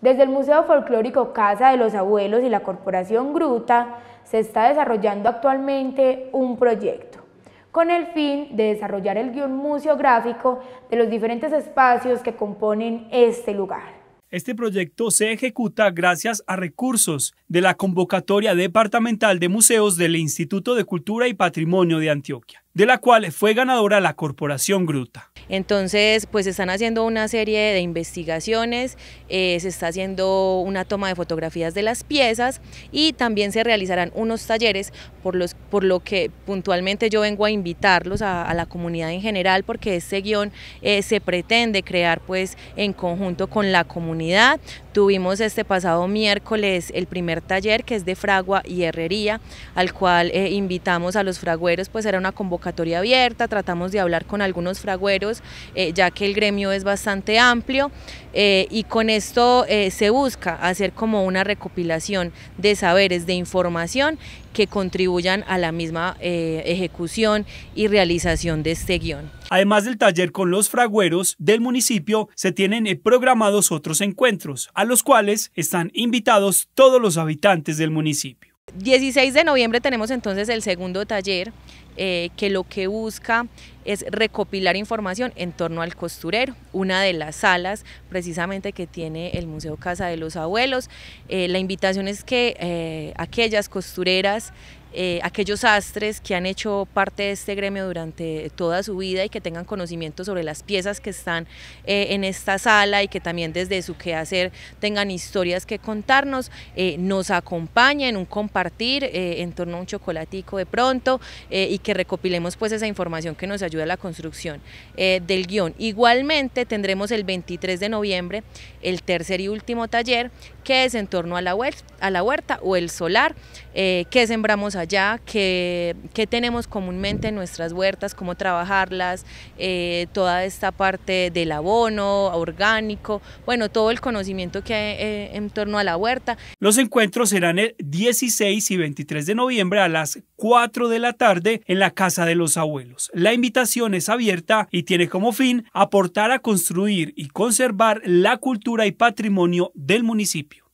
Desde el Museo Folclórico Casa de los Abuelos y la Corporación Gruta se está desarrollando actualmente un proyecto con el fin de desarrollar el guión museográfico de los diferentes espacios que componen este lugar. Este proyecto se ejecuta gracias a recursos de la Convocatoria Departamental de Museos del Instituto de Cultura y Patrimonio de Antioquia, de la cual fue ganadora la Corporación Gruta. Entonces, pues se están haciendo una serie de investigaciones, eh, se está haciendo una toma de fotografías de las piezas y también se realizarán unos talleres, por, los, por lo que puntualmente yo vengo a invitarlos a, la comunidad en general, porque este guión eh, se pretende crear pues en conjunto con la comunidad. Tuvimos este pasado miércoles el primer taller que es de fragua y herrería, al cual eh, invitamos a los fragueros pues era una convocatoria abierta, tratamos de hablar con algunos fragueros eh, ya que el gremio es bastante amplio eh, y con esto eh, se busca hacer como una recopilación de saberes, de información que contribuyan a la misma ejecución y realización de este guión. Además del taller con los fragüeros del municipio, se tienen programados otros encuentros, a los cuales están invitados todos los habitantes del municipio. 16 de noviembre tenemos entonces el segundo taller eh, que lo que busca es recopilar información en torno al costurero, una de las salas precisamente que tiene el Museo Casa de los Abuelos. Eh, la invitación es que eh, aquellas costureras eh, aquellos astres que han hecho parte de este gremio durante toda su vida y que tengan conocimiento sobre las piezas que están eh, en esta sala y que también desde su quehacer tengan historias que contarnos, eh, nos acompañen, un compartir en torno a un chocolatico de pronto y que recopilemos pues esa información que nos ayuda a la construcción del guión. Igualmente tendremos el 23 de noviembre el tercer y último taller que es en torno a la, huerta, a la huerta o el solar que sembramos allá, qué, tenemos comúnmente en nuestras huertas, cómo trabajarlas, eh, toda esta parte del abono orgánico, bueno, todo el conocimiento que hay eh, en torno a la huerta. Los encuentros serán el 16 y 23 de noviembre a las 4 de la tarde en la Casa de los Abuelos. La invitación es abierta y tiene como fin aportar a construir y conservar la cultura y patrimonio del municipio.